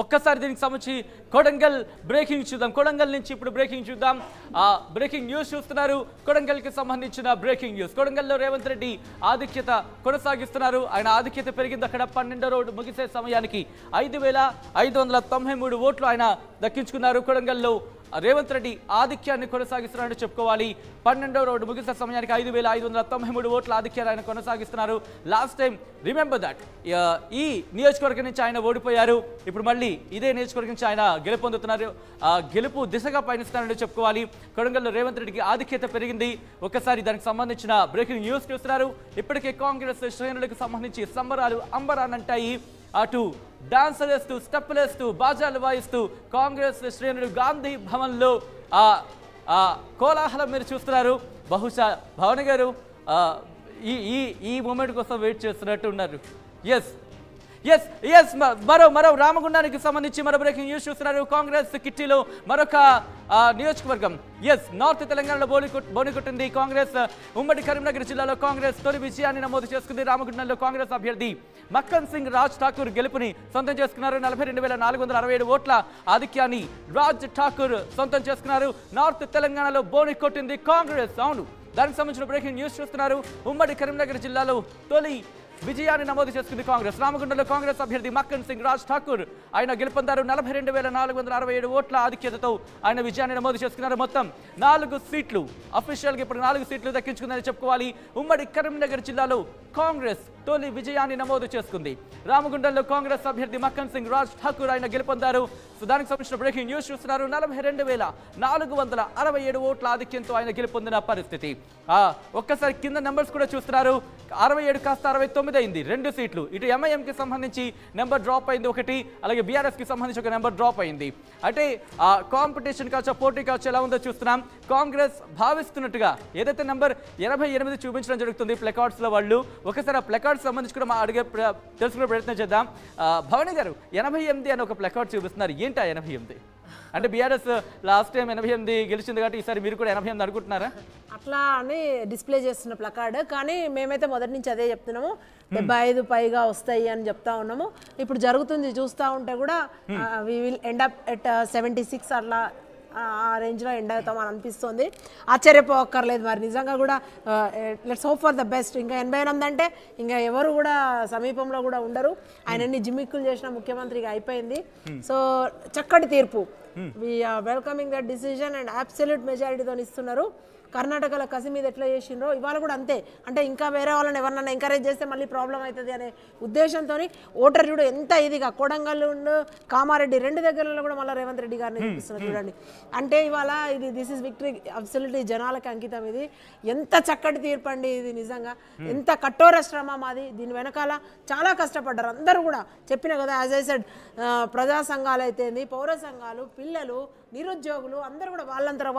ఒక్కసారి దీనికి సంబంధించి కొడంగల్ బ్రేకింగ్ చూద్దాం కొడంగల్ నుంచి ఇప్పుడు బ్రేకింగ్ చూద్దాం బ్రేకింగ్ న్యూస్ చూస్తున్నారు కొడంగల్కి సంబంధించిన బ్రేకింగ్ న్యూస్ కొడంగల్లో రేవంత్ రెడ్డి ఆధిక్యత కొనసాగిస్తున్నారు ఆయన ఆధిక్యత పెరిగింది అక్కడ పన్నెండో రోడ్డు ముగిసే సమయానికి ఐదు ఓట్లు ఆయన దక్కించుకున్నారు కొడంగల్లో రేవంత్ రెడ్డి ఆధిక్యాన్ని కొనసాగిస్తున్నారని చెప్పుకోవాలి పన్నెండో రౌండ్ ముగిసిన సమయానికి ఐదు వేల ఐదు వందల తొంభై మూడు ఓట్ల ఆధిక్యాన్ని ఆయన కొనసాగిస్తున్నారు లాస్ట్ టైం రిమెంబర్ దట్ ఈ నియోజకవర్గం నుంచి ఆయన ఓడిపోయారు ఇప్పుడు మళ్ళీ ఇదే నియోజకవర్గం నుంచి ఆయన గెలుపొందుతున్నారు గెలుపు దిశగా పయనిస్తున్నారని చెప్పుకోవాలి కొడంగల్లో రేవంత్ రెడ్డికి ఆధిక్యత పెరిగింది ఒకసారి దానికి సంబంధించిన బ్రేకింగ్ న్యూస్ చూస్తున్నారు ఇప్పటికే కాంగ్రెస్ శ్రేణులకు సంబంధించి సంబరాలు అంటాయి అటు డాన్స్ వేస్తూ వేస్తూ బాజాలు వాయిస్తూ కాంగ్రెస్ శ్రేణుడు గాంధీ భవన్లో ఆ కోలాహలం మీరు చూస్తున్నారు బహుశా భవన్ గారు ఈ ఈ ఈ మూమెంట్ కోసం వెయిట్ చేస్తున్నట్టు ఉన్నారు ఎస్ ఎస్ ఎస్ మరో మరో రామగుండానికి సంబంధించి మరో బ్రేకింగ్ న్యూస్ చూస్తున్నారు కాంగ్రెస్ కిట్టిలో మరొక నియోజకవర్గం ఎస్ నార్త్ తెలంగాణలో బోలి బోనికొట్టింది కాంగ్రెస్ ఉమ్మడి కరీంనగర్ జిల్లాలో కాంగ్రెస్ తొలి విజయాన్ని నమోదు చేసుకుంది రామగుండంలో కాంగ్రెస్ అభ్యర్థి మక్కన్ సింగ్ రాజ్ ఠాకూర్ గెలుపుని సొంతం చేసుకున్నారు నలభై రెండు వేల నాలుగు వందల అరవై ఏడు ఓట్ల ఆధిక్యాన్ని రాజ్ ఠాకూర్ సొంతం చేసుకున్నారు నార్త్ తెలంగాణలో కొట్టింది కాంగ్రెస్ అవును దానికి సంబంధించిన బ్రేకింగ్ న్యూస్ చూస్తున్నారు ఉమ్మడి కరీంనగర్ జిల్లాలో తొలి విజయాన్ని నమోదు చేసుకుంది కాంగ్రెస్ రామగుండంలో కాంగ్రెస్ అభ్యర్థి మక్కన్ సింగ్ రాజ్ ఠాకూర్ ఆయన గెలుపొందారు నలభై రెండు వేల నాలుగు వందల అరవై ఏడు ఓట్ల ఆధిక్యతతో ఆయన విజయాన్ని నమోదు చేసుకున్నారు మొత్తం నాలుగు సీట్లు అఫీషియల్గా ఇప్పుడు నాలుగు సీట్లు దక్కించుకుందని చెప్పుకోవాలి ఉమ్మడి కరీంనగర్ జిల్లాలో కాంగ్రెస్ తొలి విజయాన్ని నమోదు చేసుకుంది రామగుండంలో కాంగ్రెస్ అభ్యర్థి మక్కన్ సింగ్ రాజ్ ఠాకూర్ ఆయన గెలుపొందారు దానికి సంబంధించిన బ్రేకింగ్ న్యూస్ చూస్తున్నారు నలభై రెండు వేల నాలుగు వందల అరవై ఏడు ఓట్ల ఆధిక్యంతో ఆయన గెలుపొందిన పరిస్థితి ఒక్కసారి కింద నెంబర్స్ కూడా చూస్తున్నారు అరవై ఏడు కాస్త అరవై తొమ్మిది అయింది రెండు సీట్లు ఇటు ఎంఐఎంకి సంబంధించి నెంబర్ డ్రాప్ అయింది ఒకటి అలాగే బీఆర్ఎస్కి సంబంధించి ఒక నెంబర్ డ్రాప్ అయింది అంటే కాంపిటీషన్ కావచ్చు పోటీ కావచ్చు ఎలా ఉందో చూస్తున్నాం కాంగ్రెస్ భావిస్తున్నట్టుగా ఏదైతే నెంబర్ ఎనభై ఎనిమిది చూపించడం జరుగుతుంది ప్లెకార్డ్స్లో వాళ్ళు ఒకసారి ఆ ప్లెకార్డ్స్ సంబంధించి కూడా మా అడిగే తెలుసుకునే ప్రయత్నం చేద్దాం భవని గారు ఎనభై ఎనిమిది అని ఒక ప్లెకార్డ్ చూపిస్తున్నారు ఏంటి ఆ ఎనభై ఎనిమిది అంటే బీఆర్ఎస్ లాస్ట్ టైం ఎనభై ఎనిమిది గెలిచింది కాబట్టి ఈసారి మీరు కూడా ఎనభై ఎనిమిది అనుకుంటున్నారా అట్లా అని డిస్ప్లే చేస్తున్న ప్లకార్డ్ కానీ మేమైతే మొదటి నుంచి అదే చెప్తున్నాము hmm. డెబ్బై ఐదు పైగా వస్తాయి అని చెప్తా ఉన్నాము ఇప్పుడు జరుగుతుంది చూస్తూ ఉంటే కూడా we will end up at seventy six అట్లా ఆ రేంజ్లో ఎండ్ అని అనిపిస్తుంది ఆశ్చర్యపోక్కర్లేదు మరి నిజంగా కూడా let's hope for the best ఇంకా ఎనభై ఎనిమిది అంటే ఇంకా ఎవరు కూడా సమీపంలో కూడా ఉండరు ఆయన అన్ని జిమ్మిక్కులు చేసిన ముఖ్యమంత్రిగా అయిపోయింది hmm. సో చక్కటి తీర్పు we are welcoming that decision and absolute మెజారిటీతో ఇస్తున్నారు కర్ణాటకలో కసి మీద ఎట్లా చేసిండ్రో ఇవాళ కూడా అంతే అంటే ఇంకా వేరే వాళ్ళని ఎవరినైనా ఎంకరేజ్ చేస్తే మళ్ళీ ప్రాబ్లం అవుతుంది అనే ఉద్దేశంతో ఓటర్ చూడు ఎంత ఇదిగా కోడంగల్ కామారెడ్డి రెండు దగ్గరలో కూడా మళ్ళీ రేవంత్ రెడ్డి గారిని hmm. చూపిస్తున్నారు చూడండి hmm. అంటే ఇవాళ ఇది దిస్ ఇస్ విక్టరీ అబ్సల్యూట్లీ జనాలకు అంకితం ఇది ఎంత చక్కటి తీర్పు అండి ఇది నిజంగా hmm. ఎంత కఠోర శ్రమ మాది దీని వెనకాల చాలా కష్టపడ్డారు అందరూ కూడా చెప్పిన కదా యాజ్ ఐ సెడ్ ప్రజా సంఘాలు అయితేంది పౌర సంఘాలు పిల్లలు నిరుద్యోగులు అందరూ కూడా వాళ్ళంతా